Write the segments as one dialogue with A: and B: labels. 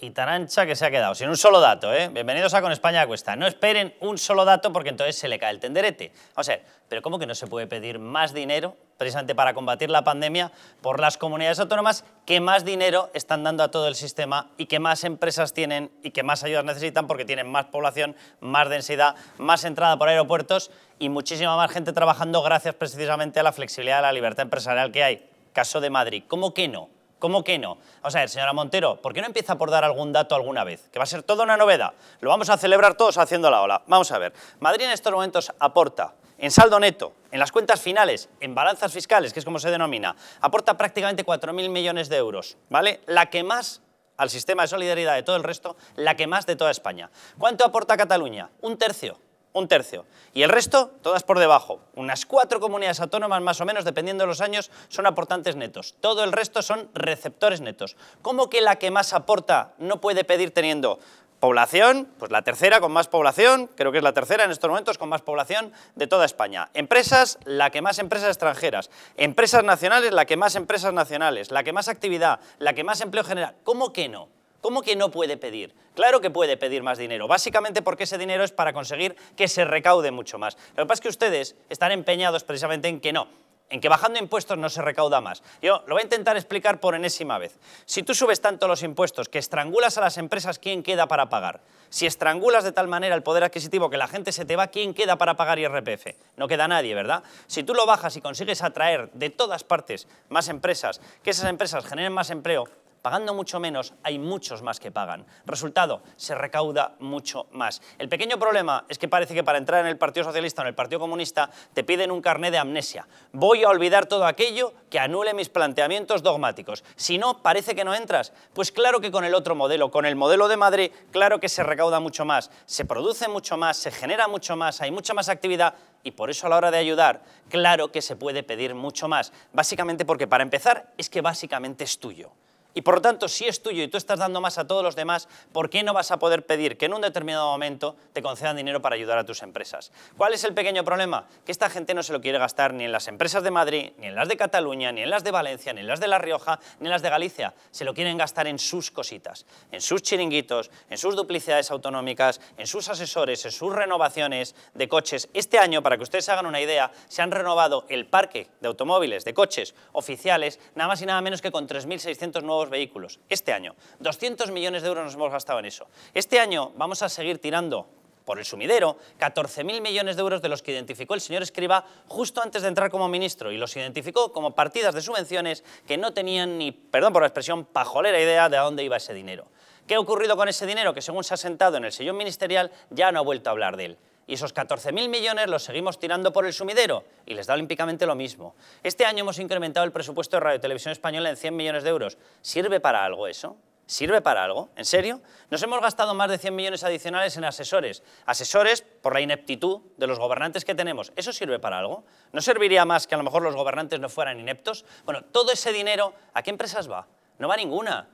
A: y tan ancha que se ha quedado sin un solo dato, ¿eh? Bienvenidos a Con España Cuesta. No esperen un solo dato porque entonces se le cae el tenderete. O a pero ¿cómo que no se puede pedir más dinero precisamente para combatir la pandemia por las comunidades autónomas que más dinero están dando a todo el sistema y que más empresas tienen y que más ayudas necesitan porque tienen más población, más densidad, más entrada por aeropuertos y muchísima más gente trabajando gracias precisamente a la flexibilidad de la libertad empresarial que hay? Caso de Madrid, ¿cómo que no? ¿Cómo que no? Vamos a ver, señora Montero, ¿por qué no empieza por dar algún dato alguna vez? Que va a ser toda una novedad. Lo vamos a celebrar todos haciendo la ola. Vamos a ver. Madrid en estos momentos aporta en saldo neto, en las cuentas finales, en balanzas fiscales, que es como se denomina, aporta prácticamente 4.000 millones de euros, ¿vale? La que más al sistema de solidaridad de todo el resto, la que más de toda España. ¿Cuánto aporta Cataluña? Un tercio, un tercio. Y el resto, todas por debajo. Unas cuatro comunidades autónomas más o menos, dependiendo de los años, son aportantes netos. Todo el resto son receptores netos. ¿Cómo que la que más aporta no puede pedir teniendo población? Pues la tercera con más población, creo que es la tercera en estos momentos con más población de toda España. Empresas, la que más empresas extranjeras. Empresas nacionales, la que más empresas nacionales. La que más actividad, la que más empleo general. ¿Cómo que no? ¿Cómo que no puede pedir? Claro que puede pedir más dinero, básicamente porque ese dinero es para conseguir que se recaude mucho más. Lo que pasa es que ustedes están empeñados precisamente en que no, en que bajando impuestos no se recauda más. Yo lo voy a intentar explicar por enésima vez. Si tú subes tanto los impuestos que estrangulas a las empresas, ¿quién queda para pagar? Si estrangulas de tal manera el poder adquisitivo que la gente se te va, ¿quién queda para pagar IRPF? No queda nadie, ¿verdad? Si tú lo bajas y consigues atraer de todas partes más empresas, que esas empresas generen más empleo, Pagando mucho menos, hay muchos más que pagan. Resultado, se recauda mucho más. El pequeño problema es que parece que para entrar en el Partido Socialista o en el Partido Comunista te piden un carné de amnesia. Voy a olvidar todo aquello que anule mis planteamientos dogmáticos. Si no, parece que no entras. Pues claro que con el otro modelo, con el modelo de Madrid, claro que se recauda mucho más, se produce mucho más, se genera mucho más, hay mucha más actividad y por eso a la hora de ayudar, claro que se puede pedir mucho más. Básicamente porque para empezar es que básicamente es tuyo. Y por lo tanto, si es tuyo y tú estás dando más a todos los demás, ¿por qué no vas a poder pedir que en un determinado momento te concedan dinero para ayudar a tus empresas? ¿Cuál es el pequeño problema? Que esta gente no se lo quiere gastar ni en las empresas de Madrid, ni en las de Cataluña, ni en las de Valencia, ni en las de La Rioja, ni en las de Galicia. Se lo quieren gastar en sus cositas, en sus chiringuitos, en sus duplicidades autonómicas, en sus asesores, en sus renovaciones de coches. Este año, para que ustedes hagan una idea, se han renovado el parque de automóviles, de coches oficiales, nada más y nada menos que con 3.600 nuevos vehículos. Este año, 200 millones de euros nos hemos gastado en eso. Este año vamos a seguir tirando por el sumidero, 14.000 millones de euros de los que identificó el señor Escriba justo antes de entrar como ministro y los identificó como partidas de subvenciones que no tenían ni, perdón por la expresión, pajolera idea de a dónde iba ese dinero. ¿Qué ha ocurrido con ese dinero? Que según se ha sentado en el sillón ministerial ya no ha vuelto a hablar de él y esos 14.000 millones los seguimos tirando por el sumidero y les da olímpicamente lo mismo. Este año hemos incrementado el presupuesto de Radio Televisión Española en 100 millones de euros. ¿Sirve para algo eso? ¿Sirve para algo? ¿En serio? Nos hemos gastado más de 100 millones adicionales en asesores. Asesores por la ineptitud de los gobernantes que tenemos. ¿Eso sirve para algo? ¿No serviría más que a lo mejor los gobernantes no fueran ineptos? Bueno, todo ese dinero, ¿a qué empresas va? No va a ninguna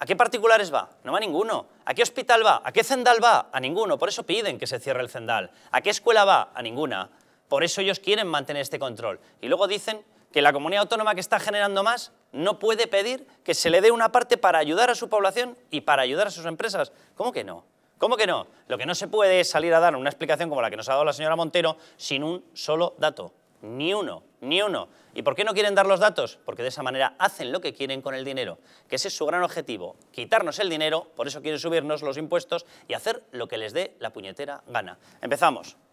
A: ¿A qué particulares va? No va a ninguno. ¿A qué hospital va? ¿A qué cendal va? A ninguno. Por eso piden que se cierre el cendal. ¿A qué escuela va? A ninguna. Por eso ellos quieren mantener este control. Y luego dicen que la comunidad autónoma que está generando más no puede pedir que se le dé una parte para ayudar a su población y para ayudar a sus empresas. ¿Cómo que no? ¿Cómo que no? Lo que no se puede es salir a dar una explicación como la que nos ha dado la señora Montero sin un solo dato. Ni uno, ni uno. ¿Y por qué no quieren dar los datos? Porque de esa manera hacen lo que quieren con el dinero, que ese es su gran objetivo, quitarnos el dinero, por eso quieren subirnos los impuestos y hacer lo que les dé la puñetera gana. Empezamos.